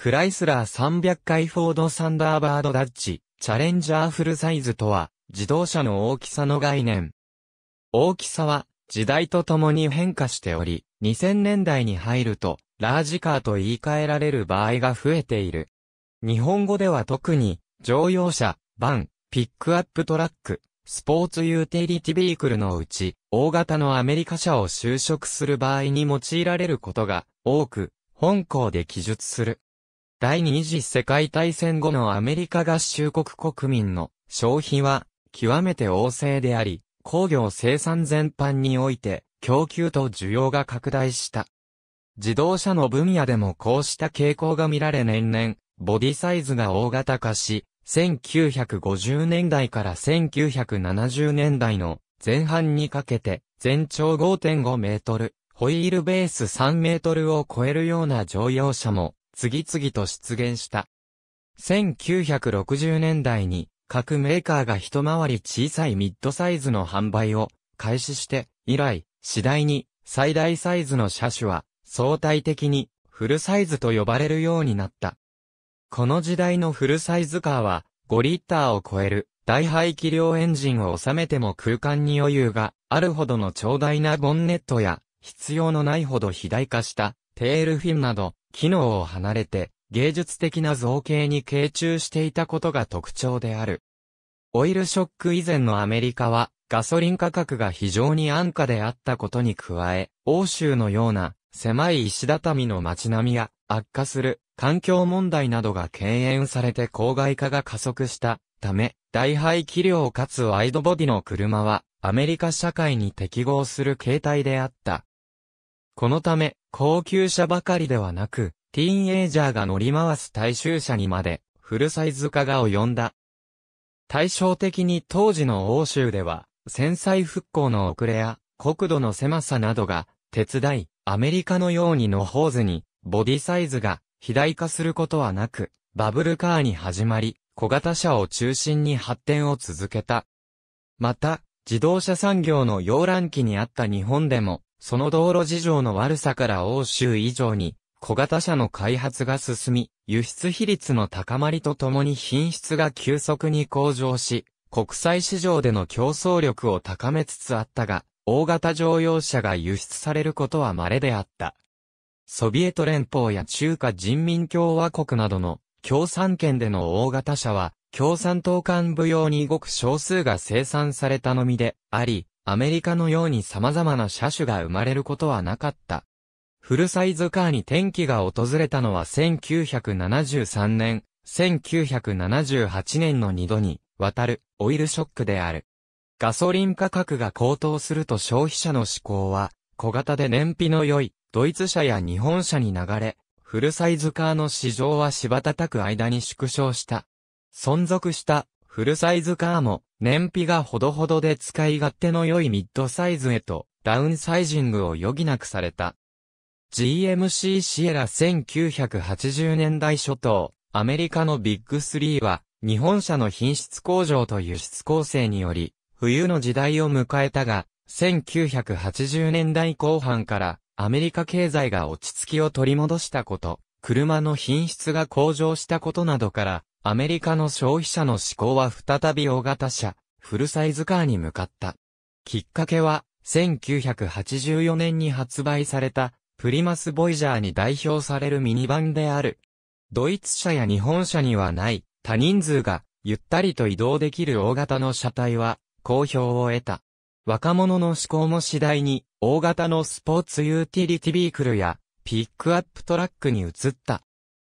クライスラー300回フォードサンダーバードダッチ、チャレンジャーフルサイズとは、自動車の大きさの概念。大きさは、時代とともに変化しており、2000年代に入ると、ラージカーと言い換えられる場合が増えている。日本語では特に、乗用車、バン、ピックアップトラック、スポーツユーティリティビークルのうち、大型のアメリカ車を就職する場合に用いられることが多く、本校で記述する。第二次世界大戦後のアメリカ合衆国国民の消費は極めて旺盛であり、工業生産全般において供給と需要が拡大した。自動車の分野でもこうした傾向が見られ年々、ボディサイズが大型化し、1950年代から1970年代の前半にかけて全長5.5メートル、ホイールベース3メートルを超えるような乗用車も次々と出現した。1960年代に各メーカーが一回り小さいミッドサイズの販売を開始して以来、次第に最大サイズの車種は相対的にフルサイズと呼ばれるようになった。この時代のフルサイズカーは5リッターを超える大排気量エンジンを収めても空間に余裕があるほどの長大なボンネットや必要のないほど肥大化したテールフィンなど機能を離れて、芸術的な造形に傾注していたことが特徴である。オイルショック以前のアメリカは、ガソリン価格が非常に安価であったことに加え、欧州のような狭い石畳の街並みや悪化する環境問題などが敬遠されて郊外化が加速したため、大排気量かつワイドボディの車はアメリカ社会に適合する形態であった。このため、高級車ばかりではなく、ティーンエイジャーが乗り回す大衆車にまで、フルサイズ化が及んだ。対照的に当時の欧州では、戦災復興の遅れや、国土の狭さなどが、手伝い、アメリカのようにのホーに、ボディサイズが、肥大化することはなく、バブルカーに始まり、小型車を中心に発展を続けた。また、自動車産業の洋乱期にあった日本でも、その道路事情の悪さから欧州以上に、小型車の開発が進み、輸出比率の高まりとともに品質が急速に向上し、国際市場での競争力を高めつつあったが、大型乗用車が輸出されることは稀であった。ソビエト連邦や中華人民共和国などの共産圏での大型車は、共産党幹部用にごく少数が生産されたのみであり、アメリカのように様々な車種が生まれることはなかった。フルサイズカーに転機が訪れたのは1973年、1978年の2度に、渡る、オイルショックである。ガソリン価格が高騰すると消費者の思考は、小型で燃費の良い、ドイツ車や日本車に流れ、フルサイズカーの市場はしばたたく間に縮小した。存続したフルサイズカーも燃費がほどほどで使い勝手の良いミッドサイズへとダウンサイジングを余儀なくされた。GMC シエラ1980年代初頭、アメリカのビッグ3は日本車の品質向上と輸出構成により冬の時代を迎えたが、1980年代後半からアメリカ経済が落ち着きを取り戻したこと、車の品質が向上したことなどから、アメリカの消費者の思考は再び大型車、フルサイズカーに向かった。きっかけは、1984年に発売された、プリマスボイジャーに代表されるミニバンである。ドイツ車や日本車にはない、多人数が、ゆったりと移動できる大型の車体は、好評を得た。若者の思考も次第に、大型のスポーツユーティリティビークルや、ピックアップトラックに移った。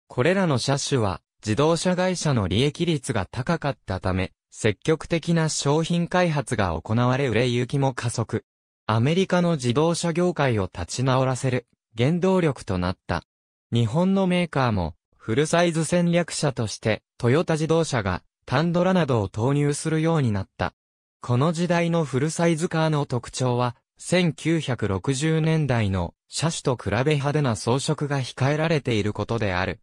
これらの車種は、自動車会社の利益率が高かったため、積極的な商品開発が行われ売れ行きも加速。アメリカの自動車業界を立ち直らせる原動力となった。日本のメーカーもフルサイズ戦略者としてトヨタ自動車がタンドラなどを投入するようになった。この時代のフルサイズカーの特徴は1960年代の車種と比べ派手な装飾が控えられていることである。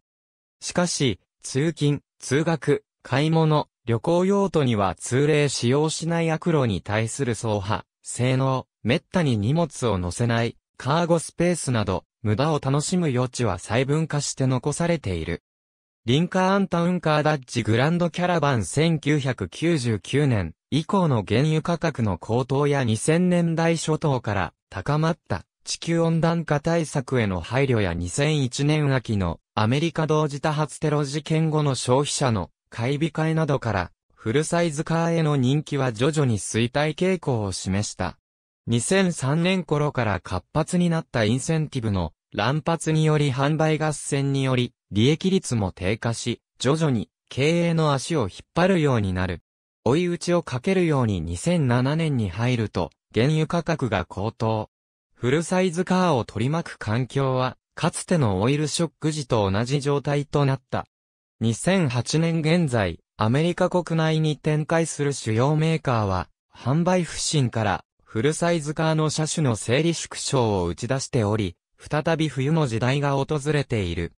しかし、通勤、通学、買い物、旅行用途には通例使用しない悪路に対する走破、性能、滅多に荷物を載せない、カーゴスペースなど、無駄を楽しむ余地は細分化して残されている。リンカーンタウンカーダッジグランドキャラバン1999年以降の原油価格の高騰や2000年代初頭から高まった地球温暖化対策への配慮や2001年秋のアメリカ同時多発テロ事件後の消費者の買い控えなどから、フルサイズカーへの人気は徐々に衰退傾向を示した。2003年頃から活発になったインセンティブの乱発により販売合戦により、利益率も低下し、徐々に経営の足を引っ張るようになる。追い打ちをかけるように2007年に入ると、原油価格が高騰。フルサイズカーを取り巻く環境は、かつてのオイルショック時と同じ状態となった。2008年現在、アメリカ国内に展開する主要メーカーは、販売不振からフルサイズカーの車種の整理縮小を打ち出しており、再び冬の時代が訪れている。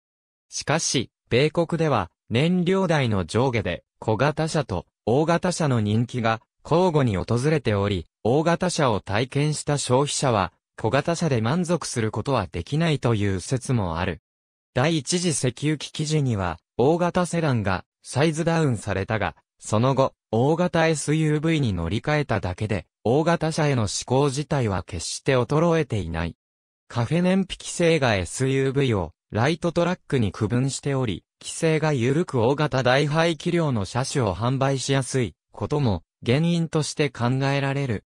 しかし、米国では燃料代の上下で小型車と大型車の人気が交互に訪れており、大型車を体験した消費者は小型車で満足することはできないという説もある。第一次石油機記事には、大型セダンがサイズダウンされたが、その後、大型 SUV に乗り換えただけで、大型車への思考自体は決して衰えていない。カフェ燃費規制が SUV をライトトラックに区分しており、規制が緩く大型大排気量の車種を販売しやすいことも原因として考えられる。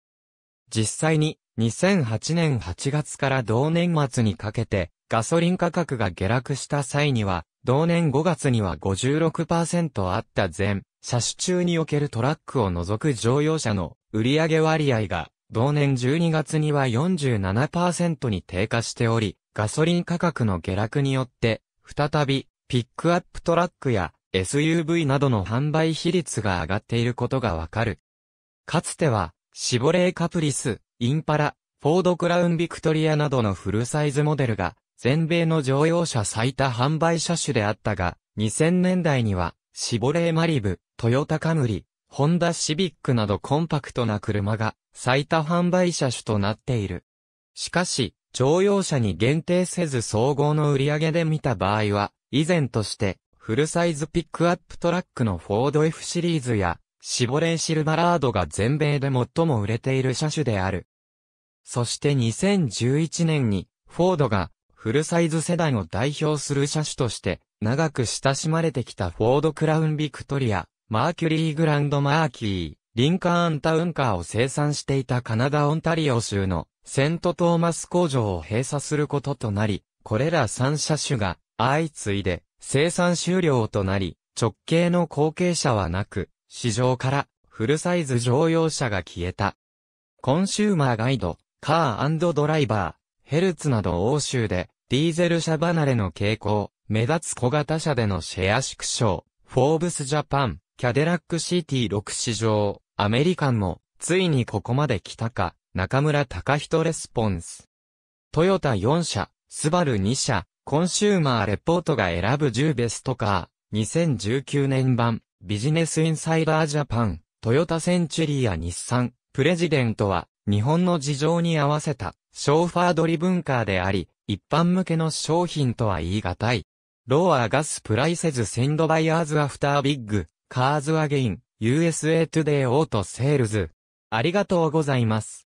実際に2008年8月から同年末にかけて、ガソリン価格が下落した際には、同年5月には56%あった前、車種中におけるトラックを除く乗用車の売上割合が、同年12月には47%に低下しており、ガソリン価格の下落によって、再び、ピックアップトラックや SUV などの販売比率が上がっていることがわかる。かつては、シボレーカプリス、インパラ、フォードクラウンビクトリアなどのフルサイズモデルが、全米の乗用車最多販売車種であったが、2000年代には、シボレーマリブ、トヨタカムリ、ホンダシビックなどコンパクトな車が最多販売車種となっている。しかし、乗用車に限定せず総合の売り上げで見た場合は、以前として、フルサイズピックアップトラックのフォード F シリーズや、シボレーシルバラードが全米で最も売れている車種である。そして2011年に、フォードが、フルサイズ世代を代表する車種として、長く親しまれてきたフォードクラウンビクトリア、マーキュリーグランドマーキー、リンカーンタウンカーを生産していたカナダオンタリオ州のセントトーマス工場を閉鎖することとなり、これら3車種が相次いで生産終了となり、直系の後継者はなく、市場からフルサイズ乗用車が消えた。コンシューマーガイド、カードライバー、ヘルツなど欧州でディーゼル車離れの傾向、目立つ小型車でのシェア縮小、フォーブスジャパン、キャデラックシティ6市場、アメリカンも、ついにここまで来たか、中村隆人レスポンス。トヨタ4社、スバル2社、コンシューマーレポートが選ぶ10ベストカー、2019年版、ビジネスインサイダージャパン、トヨタセンチュリーや日産、プレジデントは、日本の事情に合わせた、ショーファードリブンカーであり、一般向けの商品とは言い難い。ローアーガスプライセズセンドバイアーズアフタービッグ、カーズアゲイン、USA トゥデイオートセールズ。ありがとうございます。